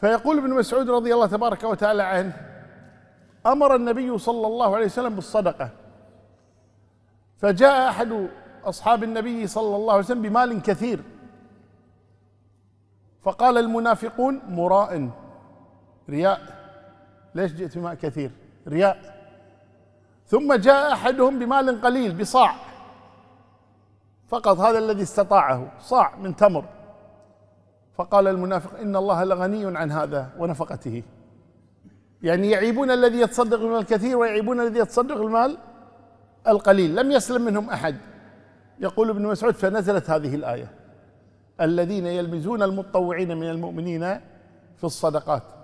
فيقول ابن مسعود رضي الله تبارك وتعالى عنه امر النبي صلى الله عليه وسلم بالصدقه فجاء احد اصحاب النبي صلى الله عليه وسلم بمال كثير فقال المنافقون مراء رياء ليش جئت بماء كثير رياء ثم جاء احدهم بمال قليل بصاع فقط هذا الذي استطاعه صاع من تمر فقال المنافق إن الله لغني عن هذا ونفقته يعني يعيبون الذي يتصدق بالمال الكثير ويعيبون الذي يتصدق بالمال القليل لم يسلم منهم أحد يقول ابن مسعود فنزلت هذه الآية الذين يلمزون المتطوعين من المؤمنين في الصدقات